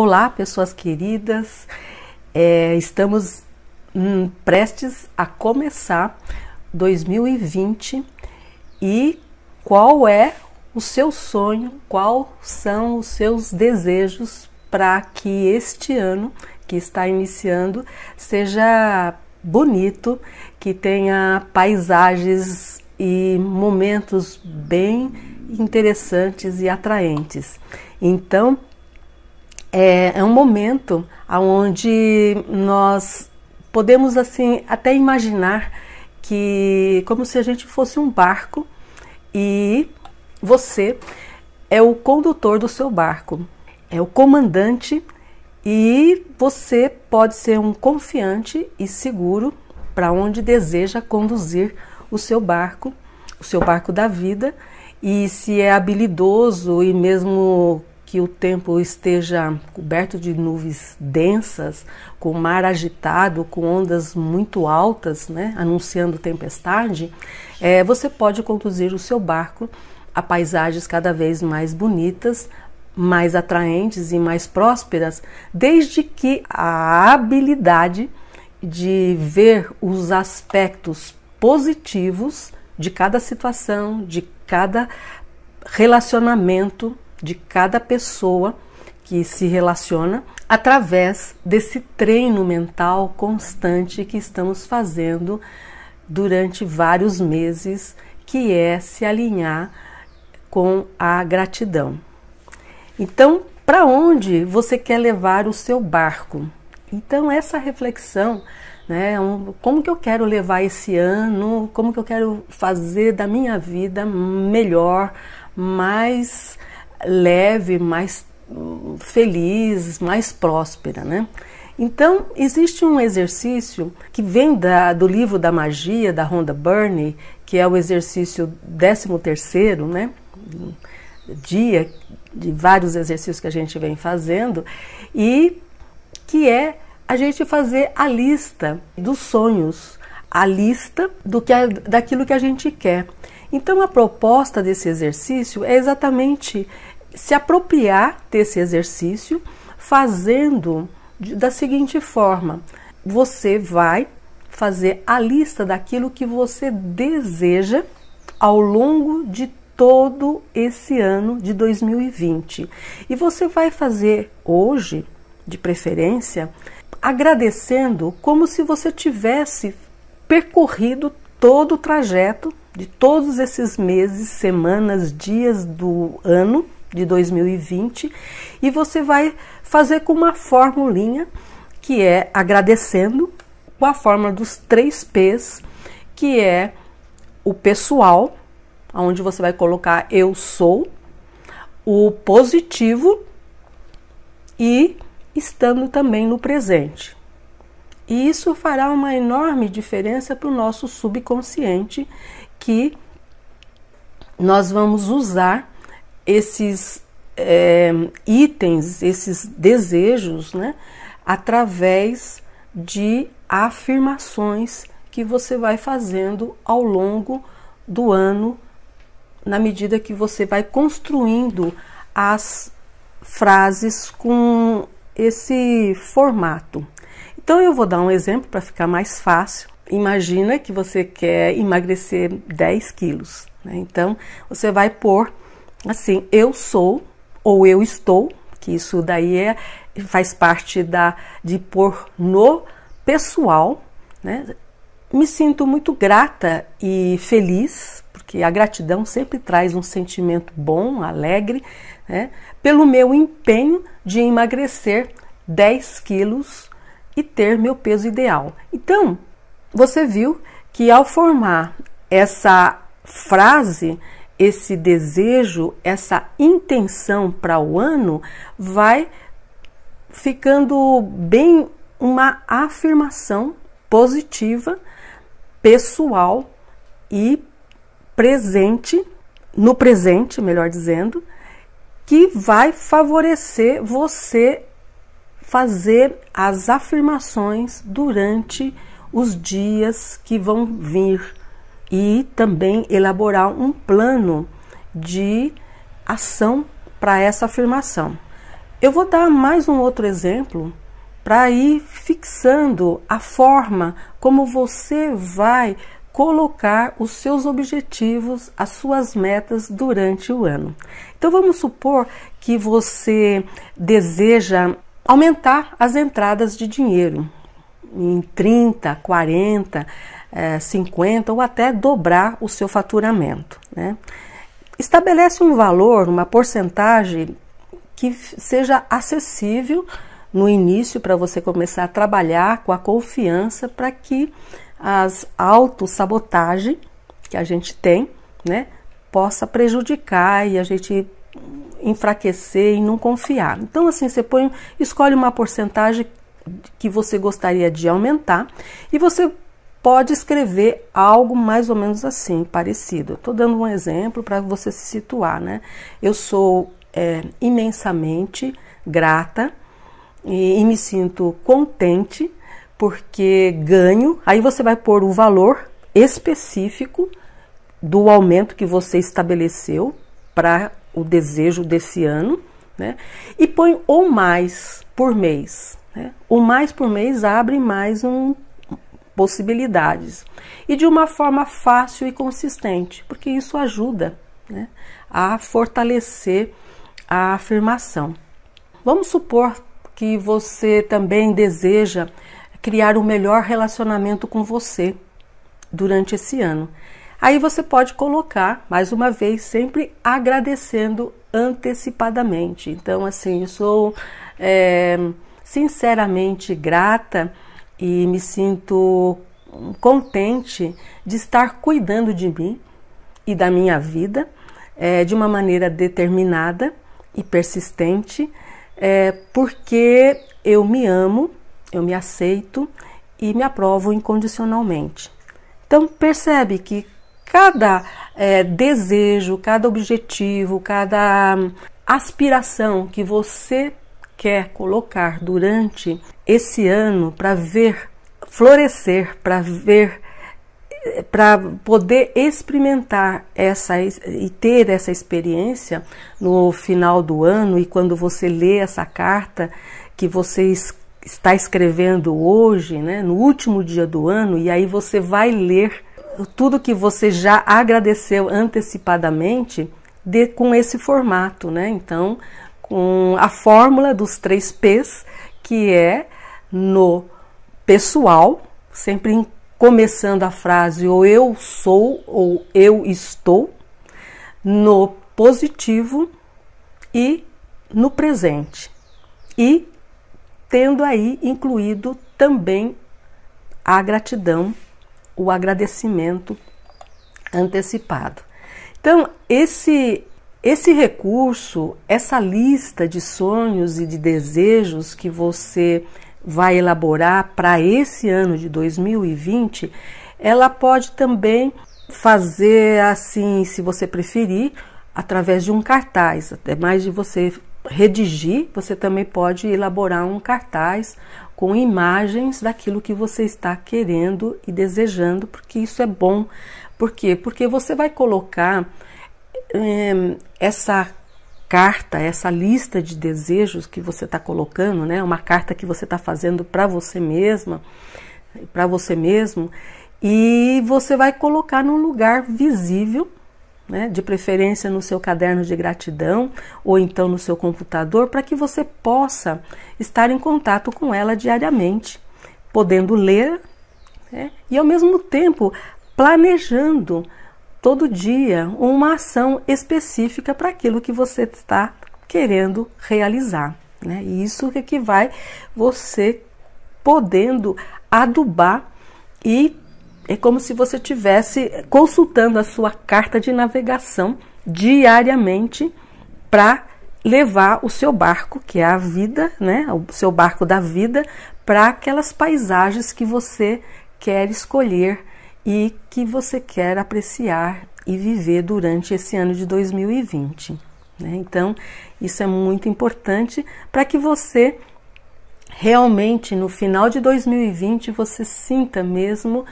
Olá, pessoas queridas, é, estamos hum, prestes a começar 2020 e qual é o seu sonho, quais são os seus desejos para que este ano que está iniciando seja bonito, que tenha paisagens e momentos bem interessantes e atraentes. Então, é, é um momento onde nós podemos assim até imaginar que como se a gente fosse um barco e você é o condutor do seu barco, é o comandante e você pode ser um confiante e seguro para onde deseja conduzir o seu barco, o seu barco da vida. E se é habilidoso e mesmo que o tempo esteja coberto de nuvens densas, com mar agitado, com ondas muito altas, né, anunciando tempestade, é, você pode conduzir o seu barco a paisagens cada vez mais bonitas, mais atraentes e mais prósperas, desde que a habilidade de ver os aspectos positivos de cada situação, de cada relacionamento de cada pessoa que se relaciona através desse treino mental constante que estamos fazendo durante vários meses, que é se alinhar com a gratidão. Então, para onde você quer levar o seu barco? Então, essa reflexão, né, é um, como que eu quero levar esse ano, como que eu quero fazer da minha vida melhor, mais leve, mais hum, feliz, mais próspera, né? Então, existe um exercício que vem da, do livro da magia da Rhonda Byrne, que é o exercício 13 né? Dia de vários exercícios que a gente vem fazendo e que é a gente fazer a lista dos sonhos, a lista do que daquilo que a gente quer. Então, a proposta desse exercício é exatamente se apropriar desse exercício fazendo da seguinte forma: você vai fazer a lista daquilo que você deseja ao longo de todo esse ano de 2020. E você vai fazer hoje, de preferência, agradecendo como se você tivesse percorrido todo o trajeto de todos esses meses, semanas, dias do ano de 2020 e você vai fazer com uma formulinha que é agradecendo com a fórmula dos três P's, que é o pessoal, onde você vai colocar eu sou, o positivo e estando também no presente. E isso fará uma enorme diferença para o nosso subconsciente que nós vamos usar esses é, itens, esses desejos, né, através de afirmações que você vai fazendo ao longo do ano, na medida que você vai construindo as frases com esse formato. Então, eu vou dar um exemplo para ficar mais fácil. Imagina que você quer emagrecer 10 quilos, né? então você vai pôr assim, eu sou ou eu estou, que isso daí é, faz parte da de pôr no pessoal, né? Me sinto muito grata e feliz, porque a gratidão sempre traz um sentimento bom, alegre, né? Pelo meu empenho de emagrecer 10 quilos e ter meu peso ideal. Então, você viu que ao formar essa frase, esse desejo, essa intenção para o ano vai ficando bem uma afirmação positiva, pessoal e presente, no presente, melhor dizendo, que vai favorecer você fazer as afirmações durante os dias que vão vir e também elaborar um plano de ação para essa afirmação. Eu vou dar mais um outro exemplo para ir fixando a forma como você vai colocar os seus objetivos, as suas metas durante o ano. Então vamos supor que você deseja aumentar as entradas de dinheiro em 30, 40, é, 50 ou até dobrar o seu faturamento. Né? Estabelece um valor, uma porcentagem que seja acessível no início para você começar a trabalhar com a confiança para que as autossabotagem que a gente tem, né, possa prejudicar e a gente enfraquecer e não confiar. Então assim, você põe, escolhe uma porcentagem que você gostaria de aumentar e você pode escrever algo mais ou menos assim, parecido. Estou dando um exemplo para você se situar, né? Eu sou é, imensamente grata e, e me sinto contente porque ganho. Aí você vai pôr o valor específico do aumento que você estabeleceu para o desejo desse ano, né? E põe ou mais por mês. Né? O mais por mês abre mais um possibilidades e de uma forma fácil e consistente, porque isso ajuda né, a fortalecer a afirmação. Vamos supor que você também deseja criar o um melhor relacionamento com você durante esse ano. Aí você pode colocar, mais uma vez, sempre agradecendo antecipadamente. Então, assim, eu sou é, sinceramente grata e me sinto contente de estar cuidando de mim e da minha vida é, de uma maneira determinada e persistente, é, porque eu me amo, eu me aceito e me aprovo incondicionalmente. Então, percebe que cada é, desejo, cada objetivo, cada aspiração que você quer colocar durante esse ano para ver florescer, para ver para poder experimentar essa e ter essa experiência no final do ano e quando você lê essa carta que você está escrevendo hoje, né, no último dia do ano, e aí você vai ler tudo que você já agradeceu antecipadamente de, com esse formato, né? Então, com a fórmula dos três P's, que é no pessoal, sempre começando a frase ou eu sou ou eu estou, no positivo e no presente. E tendo aí incluído também a gratidão, o agradecimento antecipado. Então, esse esse recurso, essa lista de sonhos e de desejos que você vai elaborar para esse ano de 2020, ela pode também fazer assim, se você preferir, através de um cartaz, até mais de você redigir, você também pode elaborar um cartaz com imagens daquilo que você está querendo e desejando, porque isso é bom. Por quê? Porque você vai colocar Hum, essa carta, essa lista de desejos que você está colocando, né? Uma carta que você está fazendo para você mesma, para você mesmo, e você vai colocar num lugar visível, né? De preferência no seu caderno de gratidão ou então no seu computador, para que você possa estar em contato com ela diariamente, podendo ler né? e ao mesmo tempo planejando todo dia uma ação específica para aquilo que você está querendo realizar. Né? E isso é que vai você podendo adubar e é como se você tivesse consultando a sua carta de navegação diariamente para levar o seu barco, que é a vida, né? O seu barco da vida para aquelas paisagens que você quer escolher e que você quer apreciar e viver durante esse ano de 2020. Né? Então, isso é muito importante para que você realmente no final de 2020 você sinta mesmo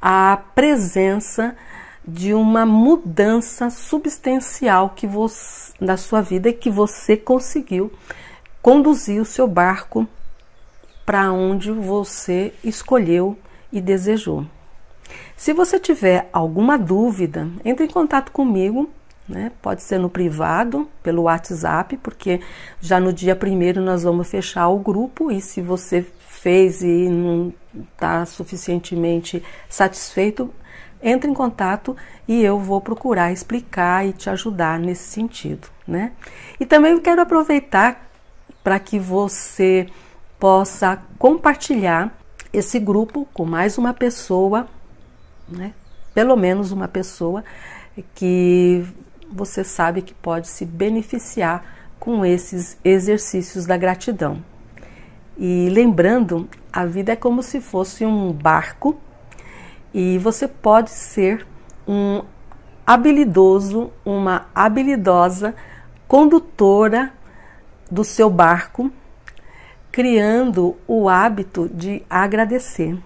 a presença de uma mudança substancial que você, na sua vida e que você conseguiu conduzir o seu barco para onde você escolheu e desejou. Se você tiver alguma dúvida, entre em contato comigo, né? pode ser no privado, pelo WhatsApp, porque já no dia primeiro nós vamos fechar o grupo e se você fez e não está suficientemente satisfeito, entre em contato e eu vou procurar explicar e te ajudar nesse sentido, né? E também quero aproveitar para que você possa compartilhar esse grupo com mais uma pessoa né? Pelo menos uma pessoa que você sabe que pode se beneficiar com esses exercícios da gratidão. E lembrando, a vida é como se fosse um barco e você pode ser um habilidoso, uma habilidosa condutora do seu barco, criando o hábito de agradecer.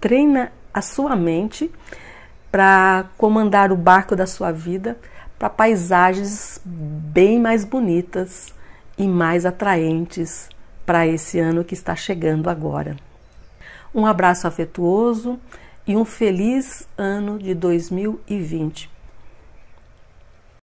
Treina a sua mente para comandar o barco da sua vida para paisagens bem mais bonitas e mais atraentes para esse ano que está chegando agora. Um abraço afetuoso e um feliz ano de 2020.